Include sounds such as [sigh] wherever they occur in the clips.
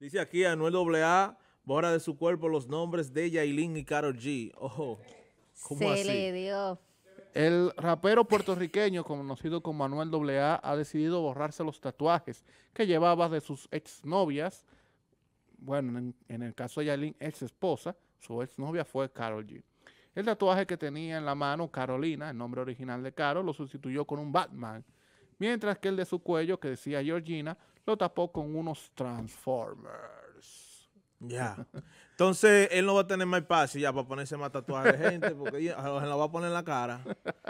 Dice aquí Anuel AA, borra de su cuerpo los nombres de Yailin y Carol G. Ojo, oh, Se le dio. El rapero puertorriqueño, conocido como Manuel AA, ha decidido borrarse los tatuajes que llevaba de sus exnovias. Bueno, en, el caso de Yailin, ex esposa, su exnovia fue Carol G. El tatuaje que tenía en la mano Carolina, el nombre original de Carol, lo sustituyó con un Batman mientras que el de su cuello, que decía Georgina, lo tapó con unos Transformers. Ya. Entonces, él no va a tener más espacio ya para ponerse más tatuajes de gente, porque se lo va a poner en la cara.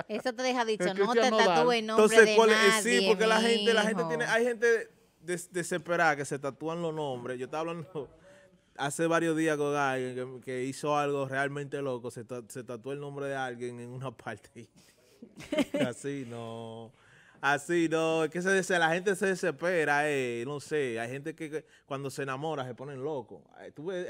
Eso te deja dicho, no te tatúes nombre Entonces, de eh, sí, porque la gente, la gente tiene, hay gente desesperada que se tatúan los nombres. Yo estaba hablando hace varios días con alguien que, hizo algo realmente loco, se, se tatuó el nombre de alguien en una [laughs] parte. Así, no... Así, no, es que se, la gente se desespera, eh, no sé, hay gente que, cuando se enamora se ponen locos.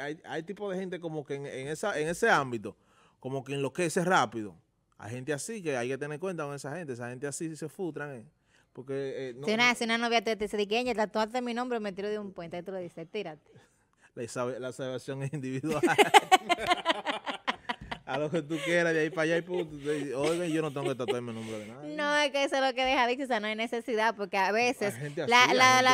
Hay, tipo de gente como que en, esa, en ese ámbito, como que enloquece rápido. Hay gente así que hay que tener cuenta con esa gente, esa gente así se futran eh, Porque, eh, si, una, novia te, dice que ella tatuaste mi nombre, me tiro de un puente, y tú le dices, tírate. [laughs] La, la salvación es individual. [laughs] a lo que tú quieras, de ahí para allá y punto. Oigan, yo no tengo que tatuarme el nombre de nada. No, es que eso es lo que deja dicho, o sea, no hay necesidad, porque a veces la,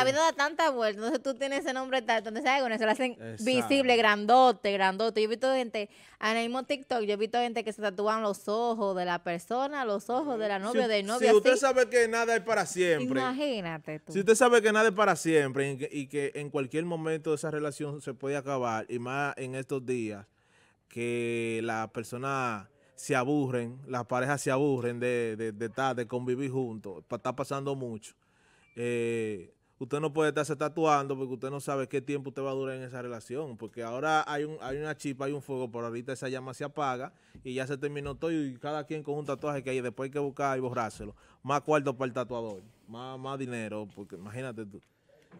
vida da tanta vuelta, entonces tú tienes ese nombre tal, entonces ¿sabes? con eso lo hacen visible, grandote, grandote. Yo he visto gente, en el mismo TikTok, yo he visto gente que se tatúan los ojos de la persona, los ojos de la novia, de del novio. Si usted sabe que nada es para siempre. Imagínate tú. Si usted sabe que nada es para siempre y y que en cualquier momento esa relación se puede acabar, y más en estos días que las personas se aburren, las parejas se aburren de, de, de estar, de convivir juntos, está pasando mucho. Eh, usted no puede estarse tatuando porque usted no sabe qué tiempo usted va a durar en esa relación, porque ahora hay, un, hay una chispa, hay un fuego, pero ahorita esa llama se apaga y ya se terminó todo y cada quien con un tatuaje que hay, después hay que buscar y borrárselo. Más cuarto para el tatuador, más, más dinero, porque imagínate tú.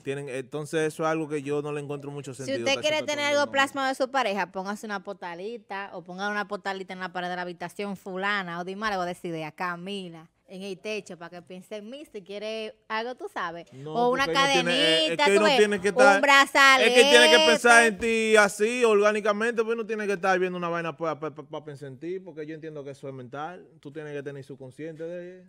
Tienen, entonces eso es algo que yo no le encuentro mucho sentido. Si usted quiere tener algo plasma plasmado de su pareja, póngase una potalita o ponga una potalita en la pared de la habitación fulana o dime algo de esa idea, Camila en el techo para que piense en mí si quiere algo, tú sabes. o una eh, cadenita, es que un brazalete. Es que tiene que pensar en ti así, orgánicamente, pues no tiene que estar viendo una vaina para pensar en ti, porque yo entiendo que eso es mental. Tú tienes que tener subconsciente de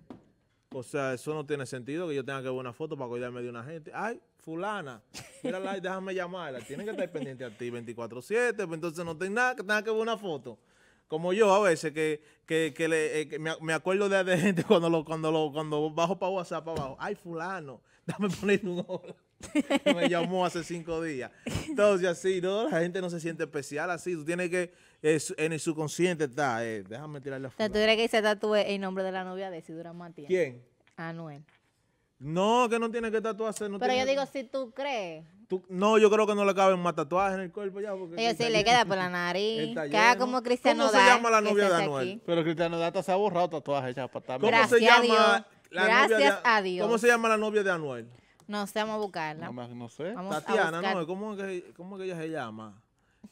o sea, eso no tiene sentido que yo tenga que ver una foto para cuidarme de una gente. Ay, fulana, mírala y déjame llamarla. Tiene que estar pendiente a ti 24-7, pues entonces no tengo nada que tenga que ver una foto. Como yo a veces que, que, que, le, eh, me, acuerdo de, gente cuando lo, cuando lo, cuando bajo para WhatsApp abajo. Ay, fulano, dame poner un ojo. [laughs] me llamó hace cinco días. Entonces, así, ¿no? La gente no se siente especial así. Tú tienes que, eh, en el subconsciente está, eh, déjame tirar la foto. ¿Tú crees que se tatúe el nombre de la novia de si dura ¿Quién? Anuel. No, que no tiene que tatuarse. Pero yo digo, si tú crees. no, yo creo que no le caben más tatuajes en el cuerpo ya. Porque sí, le queda por la [laughs] nariz. como Cristiano ¿Cómo se llama la novia de Anuel? Pero Cristiano Data se ha borrado tatuajes ya para ¿Cómo Gracias se llama La novia a Dios. ¿Cómo se llama la novia de Anuel? No sé, vamos a buscarla. No, sé. Tatiana, no, ¿cómo es que ella se llama?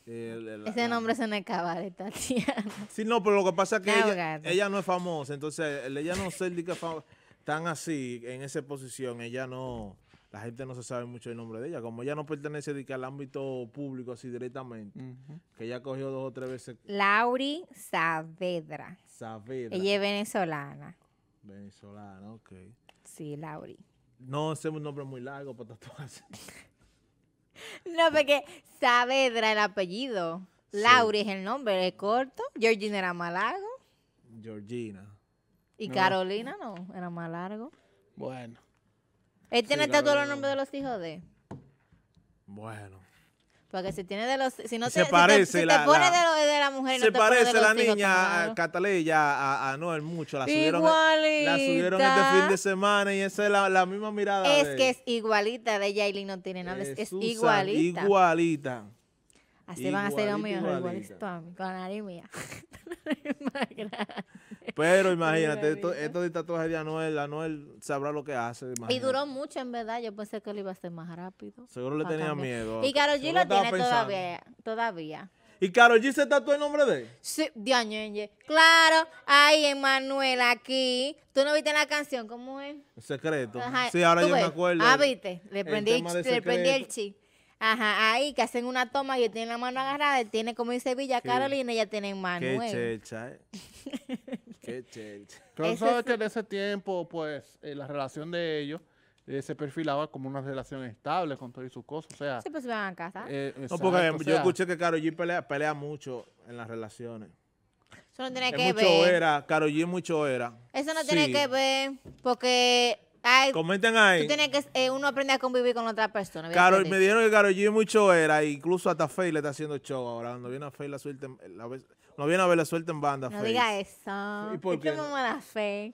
Eh, Ese nombre se me acaba de Tatiana. [laughs] Sí, no, pero lo que pasa es que ella, no es famosa, entonces ella no se de tan así, en esa posición, ella no, la gente no se sabe mucho el nombre de ella, como ella no pertenece al ámbito público así directamente, que ella cogió dos o tres veces Lauri Saavedra. Saavedra. Ella es venezolana. venezolana, ok. Sí, Lauri. No es un nombre muy largo para tatuarse. no, porque Saavedra el apellido. Lauri es el nombre, es corto. Georgina era más largo. Georgina. Y Carolina no. era más largo. Bueno. ¿Él tiene está tatuado los nombres de los hijos de? Bueno. Porque si tiene de los... no se te, parece la, pone de, de, la mujer... Se parece la niña a Cataleya a, a Noel mucho. La subieron, e- la subieron este fin de semana y esa es la, la misma mirada. Es que es igualita de Yailin, no tiene nada. es igualita. Igualita. Así van a ser los míos, con la nariz mía. [laughs] Pero [laughs] imagínate, esto, esto de tatuaje de Anuel, Anuel sabrá lo que hace. Y duró mucho, en verdad. Yo pensé que lo iba a ser más rápido. Seguro le tenía miedo. Y Karol G lo tiene todavía. Todavía. ¿Y Karol G se tatuó el nombre de él? Sí, Añenye. Claro, ay, Emanuel, aquí. ¿Tú no viste la canción? ¿Cómo es? El secreto. Sí, ahora yo me acuerdo. Ah, viste. Le prendí el, le prendí el chi. Ajá, ahí que hacen una toma y él tiene la mano agarrada, él tiene como dice Sevilla, Carolina y ella tiene Manuel. Qué checha, eh. [laughs] Pero sabes que en ese tiempo, pues, eh, la relación de ellos eh, se perfilaba como una relación estable con todo sus cosas. O sea, yo escuché que Karol G pelea, pelea mucho en las relaciones. Eso no tiene que mucho era, Karol G mucho era. Eso no tiene que ver porque ay, Comenten ahí. que, eh, uno aprende a convivir con otra persona. me dijeron que Karol G mucho era, incluso hasta Fey le está haciendo show ahora. Cuando viene a la suerte, la vez- no viene a ver la suerte en banda. No diga eso. ¿Y por qué? no? ¿Eh?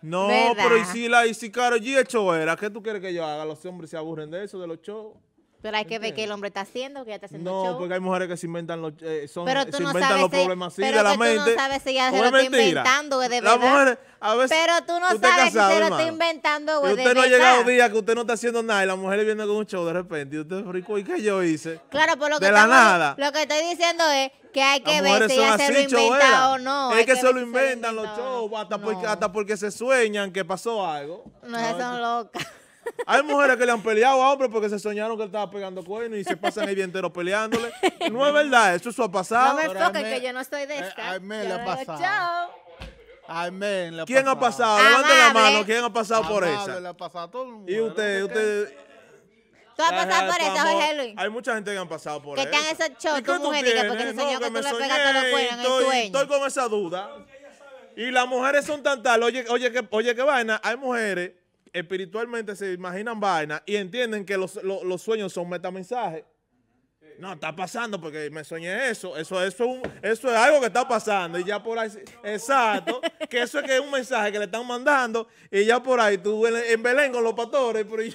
No, pero y si la y si Caro G show era, ¿qué tú quieres que yo haga? Los hombres se aburren de eso, de los shows. Pero hay que ver qué el hombre está haciendo, que ya está haciendo No, show. porque hay mujeres que se inventan los, eh, son, se inventan los problemas así de la mente. Pero tú no sabes si ya pues se lo está inventando, güey, de verdad. a veces, pero tú no sabes que se lo está inventando, güey. de usted no ha llegado día que usted no está haciendo nada y la mujer viene con un show de repente y usted, rico, ¿y qué yo hice? Claro, por pues lo que De la nada. Lo que estoy diciendo es que hay que ver si ya se lo inventa o no. Es que, se lo inventan los shows, hasta, porque, se sueñan que pasó algo. No, esas son locas. [laughs] Hay mujeres que le han peleado a hombres porque se soñaron que él estaba pegando cuernos y se pasan el día entero peleándole. [laughs] No es verdad, eso, eso ha pasado. No me toques, que yo no estoy de eh, esta. Ay, me le ha pasado. Chao. ¿Quién ha pasado? Levanten la mano. ¿Quién ha pasado por esa? Le ha pasado a todo el mundo. Y usted, usted, Tú has pasado por eso, Jorge Luis. Hay mucha gente que han pasado por eso. Que están esos shows, tu mujer, porque se soñó no, que, me tú le pegaste los cuernos en el sueño. Estoy con esa duda. Y las mujeres son tantas, oye, oye, que, oye, qué vaina. Hay mujeres espiritualmente se imaginan vainas y entienden que los, los, sueños son metamensajes. No, está pasando porque me soñé eso. Eso, es eso es algo que está pasando. Y ya por ahí, exacto, que eso es que es un mensaje que le están mandando. Y ya por ahí tú en, Belén con los pastores, pero yo,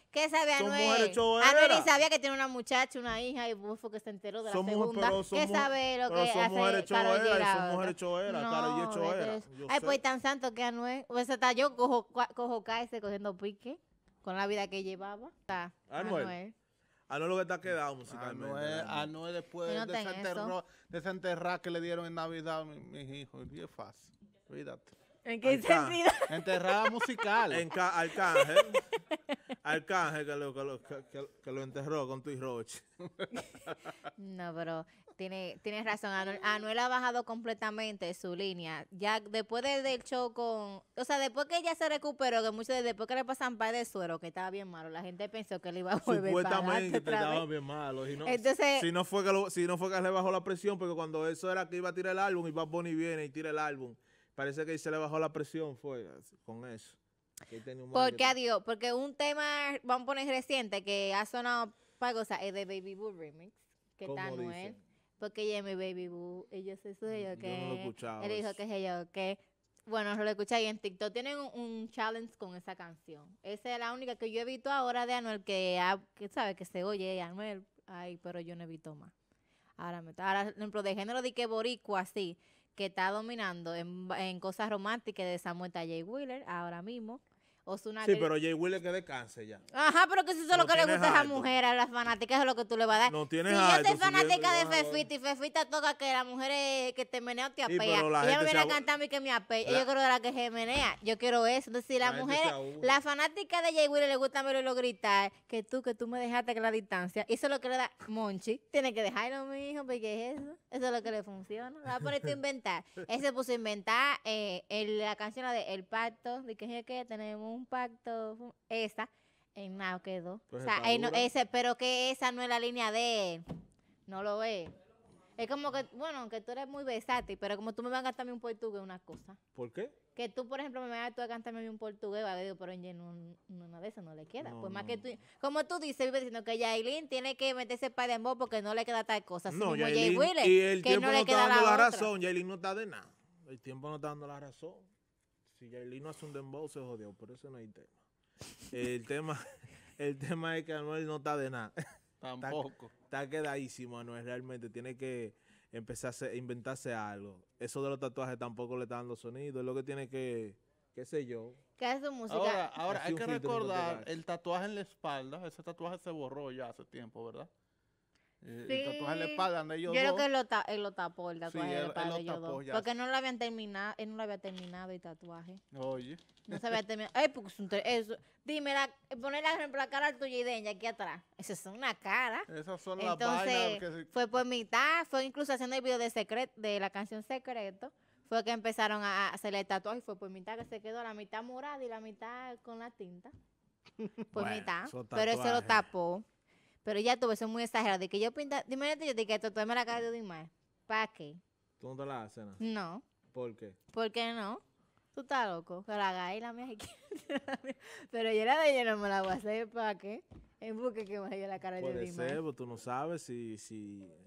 ¿Qué sabe son Anuel? Anuel sabía que tiene una muchacha, una hija, y bufo que se enteró de la segunda. Mujer, ¿Qué sabe lo que son hace mujeres Karol Son mujeres choeras, no, Karol Ay, pues tan santo que Anuel. Pues está yo cojo, cojo ese cogiendo pique con la vida que llevaba. O Anuel. Anuel. lo que está quedado musicalmente. Anuel, Anuel después no de, desenterrar, que le dieron en Navidad a mis hijos. es fácil. Cuídate. ¿En qué sentido? [laughs] Enterrada musical. En Arcángel. Arcángel que lo, que, lo, enterró con tu Roche. no, pero tiene, tienes razón. Anuel ha bajado completamente su línea. Ya después del show con. O sea, después que ella se recuperó, que muchos después que le pasan par de suero, que estaba bien malo, la gente pensó que le iba a volver Supuestamente que estaba bien malo. Si no, Entonces, si no, fue que si no fue que le bajó la presión, porque cuando eso era que iba a tirar el álbum y Bad Bunny viene y tira el álbum Parece que se le bajó la presión, fue con eso. Porque adiós, porque un tema, vamos a poner reciente, que ha sonado para cosas, es de Baby Boo Remix, que está Noel. Porque ella es mi Baby Boo, ellos es yo mm, que. Él dijo que es ellos que. Bueno, lo escuché y en TikTok tienen un, challenge con esa canción. Esa es la única que yo he visto ahora de Anuel que, sabe que se oye Anuel. Ay, pero yo no he visto más. Ahora me ahora, por ejemplo, de género de que boricua así que está dominando en, cosas románticas de Samuel J. Wheeler ahora mismo sí, pero Jay Will que descanse ya. Ajá, pero que si eso es lo que le gusta a esa mujer, a las fanáticas, eso es lo que tú le vas a dar. No tienes Si yo soy fanática de Fefita y Fefita toca que la mujer que te menea o te apea. Sí, ella me viene a cantar a que me apea. Yo quiero de la que se menea. Yo quiero eso. Entonces, si la, mujer, la fanática de Jay Will le gusta lo gritar, que tú, que tú me dejaste que la distancia. Eso es lo que le da Monchi. Tiene que dejarlo, mi hijo, porque es eso. Eso es lo que le funciona. Va a poner a inventar. Ese [laughs] puso a inventar eh, la canción de El Pacto, de que es que tenemos un pacto, esa, en nada quedó. Pues o sea, ese, pero que esa no es la línea de No lo ve Es como que, bueno, aunque tú eres muy versátil, pero como tú me vas a cantarme un portugués, una cosa. ¿Por qué? Que tú, por ejemplo, me vas a, a cantarme un portugués, va, pero en no, una de esas no le queda. pues más que tú, como tú dices, vive diciendo que Yailin tiene que meterse para de porque no le queda tal cosa. no, y el tiempo no, le está dando la, razón, no está de nada. El tiempo no está dando la razón. Si Yailin no hace un dembow, se jodió, Por eso no hay tema. El tema, [laughs] el tema es que Anuel no está de nada. [laughs] Tampoco. Está, quedadísimo Anuel realmente. Tiene que empezar a inventarse algo. Eso de los tatuajes tampoco le está dando sonido. Es lo que tiene que, qué sé yo. ¿Qué su música? Ahora, ahora hay que recordar el tatuaje en la espalda. Ese tatuaje se borró ya hace tiempo, ¿verdad? Eh, el tatuaje la espalda Yo creo que él lo, él lo tapó, el tatuaje espalda de ellos dos. Porque no lo habían terminado, él no lo había terminado el tatuaje. Oye. No se había terminado. Ay, Dime, la, poner la, la cara tuya y de ella aquí atrás. Esa es una cara. Esas son Entonces, las vainas que fue por mitad, fue incluso haciendo el video de, secret, de la canción Secreto fue que empezaron a hacerle el tatuaje y fue por mitad que se quedó la mitad morada y la mitad con la tinta. Por mitad. Pero eso lo tapó. Pero ya tuve, eso muy exagerado. De que yo pinta, dime, yo te que me la cara de Dimas. ¿Para qué? ¿Tú no te la haces? No? no. ¿Por qué? ¿Por qué no? Tú estás loco. Que la [laughs] mía Pero yo la de lleno no me la voy a hacer. ¿Para qué? En que la cara puede de ser, pero tú no sabes si,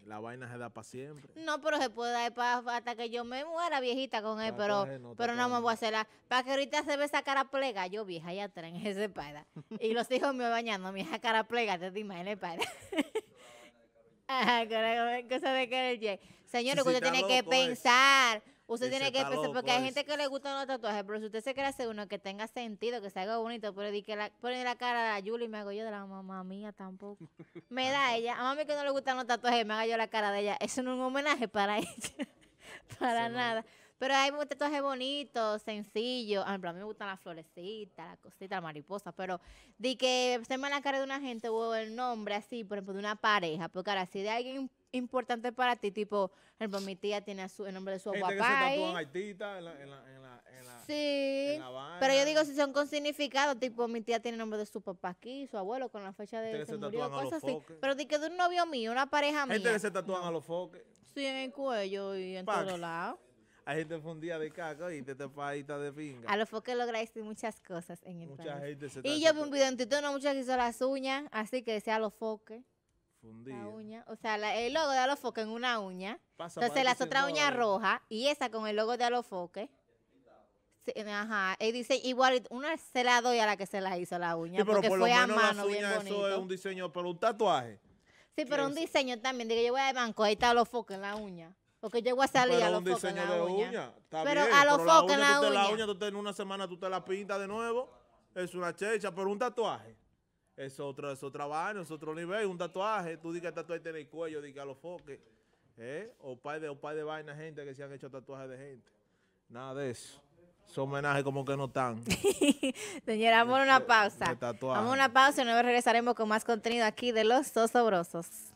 la vaina se da para siempre. No, pero se puede dar para hasta que yo me muera viejita con él, ah, pero, pues, no, pero no me voy a hacer la... Para que ahorita se ve esa cara plega, yo vieja ya traen ese para. y los hijos me bañando, mi hija cara plega, te imaginas, para. [laughs] Ajá, cosa de que Señores, usted tiene que pensar. Usted tiene que pensar, porque hay gente que le gustan los tatuajes, pero si usted se quiere hacer uno que tenga sentido, que se haga bonito, pero di que la, pone la cara de Julie y me hago yo de la mamá mía tampoco. Me da [laughs] ella, a mí que no le gustan los tatuajes, me haga yo la cara de ella. Eso no es un homenaje para [laughs] ella, para nada. Pero hay tatuajes bonitos, sencillos. A mí me gustan las florecitas, las cositas, las mariposas. Pero di que se me la cara de una gente o el nombre así, por ejemplo, de una pareja. Porque ahora, si de alguien importante para ti, tipo, mi tía tiene a su, el nombre de su papá. Gente en la, Sí, pero yo digo si son con significado, tipo, mi tía tiene el nombre de su papá aquí, su abuelo, con la fecha de que se, murió, cosas así. Pero de que de un novio mío, una pareja mía. Gente que se tatúan a los foques. Sí, en el cuello y en todos lados. Hay gente fundida de caca y te tapadita de pinga. A los foques lograste muchas cosas en el Mucha país. gente se Y yo vi un video en Twitter, una muchacha que hizo las uñas, así que decía a los foques. La uña, o sea, el logo de Alofoque en una uña. Entonces las otras uñas rojas y esa con el logo de Alofoque. ajá, y dice igual, una se la doy a la que se la hizo la uña. pero porque fue a mano, las uñas, bien eso es un diseño, pero un tatuaje. Sí, pero un diseño también. que yo voy al banco, ahí está Alofoque en la uña. Porque yo voy a salir a los en la uña. pero bien, a los en la uña. la uña, tú en una semana tú te la pintas de nuevo. Es una checha, pero un tatuaje. Es otro, es otra vaina, es otro nivel, un tatuaje. Tú dices que tatuaje en el cuello, diga a los foques. ¿eh? O par de, o par de vainas, gente que se han hecho tatuajes de gente. Nada de eso. Son homenajes como que no tan. [laughs] Señora, vamos a una este, pausa. Vamos a una pausa y luego regresaremos con más contenido aquí de Los sosobrosos